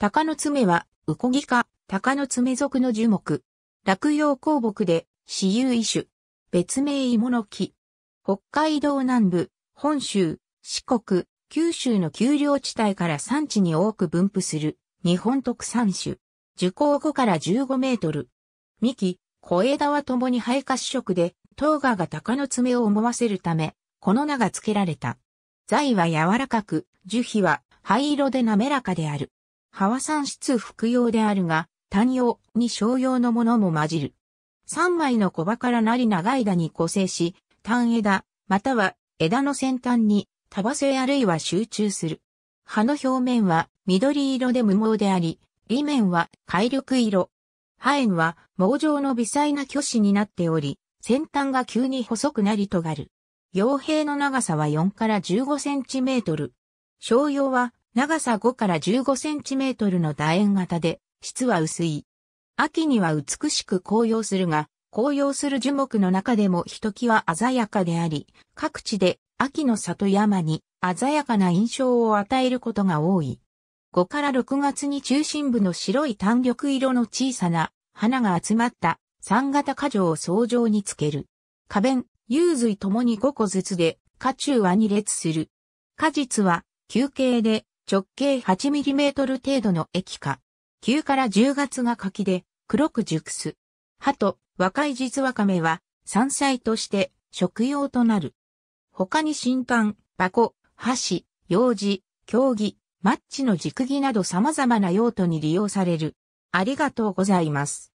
鷹の爪は、ウコギ科、鷹の爪属の樹木。落葉鉱木で、私有異種。別名芋の木。北海道南部、本州、四国、九州の丘陵地帯から産地に多く分布する、日本特産種。樹高5から15メートル。幹、小枝は共に肺褐色で、糖芽が鷹の爪を思わせるため、この名が付けられた。材は柔らかく、樹皮は灰色で滑らかである。は産質服用であるが、単用に商用のものも混じる。三枚の小葉からなり長い枝に個性し、単枝、または枝の先端に束性あるいは集中する。葉の表面は緑色で無毛であり、裏面は海緑色。葉炎は毛状の微細な巨子になっており、先端が急に細くなり尖る。傭兵の長さは4から15センチメートル。商用は長さ5から15センチメートルの楕円型で、質は薄い。秋には美しく紅葉するが、紅葉する樹木の中でもひときわ鮮やかであり、各地で秋の里山に鮮やかな印象を与えることが多い。5から6月に中心部の白い単緑色の小さな花が集まった三型花状を層状につける。花弁、幽髄ともに5個ずつで、花中は2列する。果実は、休憩で直径 8mm 程度の液化。9から10月が柿で、黒く熟す。葉と若い実ワカメは、山菜として食用となる。他に新刊、箱、箸、用事、競技、マッチの軸木など様々な用途に利用される。ありがとうございます。